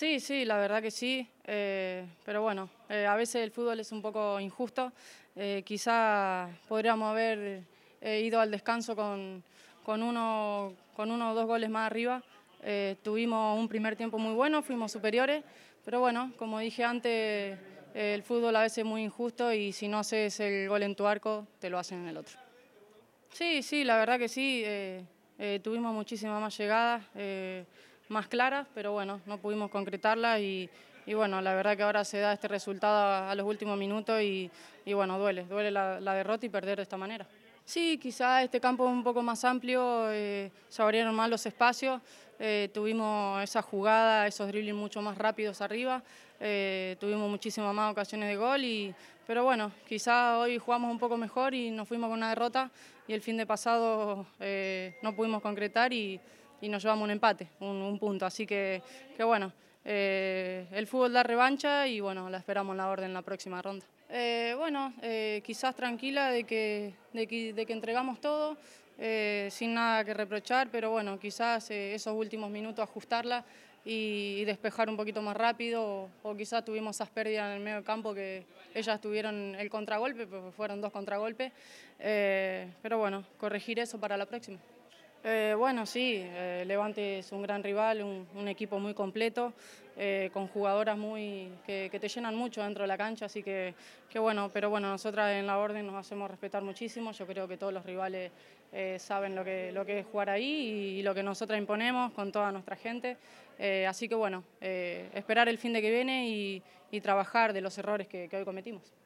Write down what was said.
Sí, sí, la verdad que sí, eh, pero bueno, eh, a veces el fútbol es un poco injusto. Eh, quizá podríamos haber eh, ido al descanso con, uno, con uno o dos goles más arriba. tuvimos un primer tiempo muy bueno, fuimos superiores, pero bueno, como dije antes, el fútbol a veces es muy injusto y si no haces el gol en tu arco, te lo hacen en el otro. Sí, sí, la verdad que sí, tuvimos muchísimas más llegadas más claras, pero bueno, no pudimos concretarlas y, bueno, la verdad que ahora se da este resultado a, los últimos minutos y, bueno, duele, duele la, derrota y perder de esta manera. Sí, quizá este campo es un poco más amplio, eh, se abrieron más los espacios, eh, tuvimos esa jugada, esos dribbling mucho más rápidos arriba, eh, tuvimos muchísimas más ocasiones de gol, y, pero bueno, quizá hoy jugamos un poco mejor y nos fuimos con una derrota y el fin de pasado no pudimos concretar y, y nos llevamos un empate, un, punto. Así que, bueno, eh, el fútbol da revancha y bueno, la esperamos la orden en la próxima ronda. Eh, bueno, eh, quizás tranquila de que, de que, entregamos todo, sin nada que reprochar, pero bueno, quizás esos últimos minutos ajustarla y, despejar un poquito más rápido o, quizás tuvimos esas pérdidas en el medio campo que ellas tuvieron el contragolpe, pues fueron dos contragolpes, pero bueno, corregir eso para la próxima. bueno, sí, Levante es un gran rival, un, equipo muy completo, eh, con jugadoras muy, que, te llenan mucho dentro de la cancha, así que, bueno, pero bueno, nosotras en la orden nos hacemos respetar muchísimo, yo creo que todos los rivales eh, saben lo que, lo que es jugar ahí y, lo que nosotras imponemos con toda nuestra gente, eh, así que bueno, esperar el fin de que viene y, trabajar de los errores que hoy cometimos.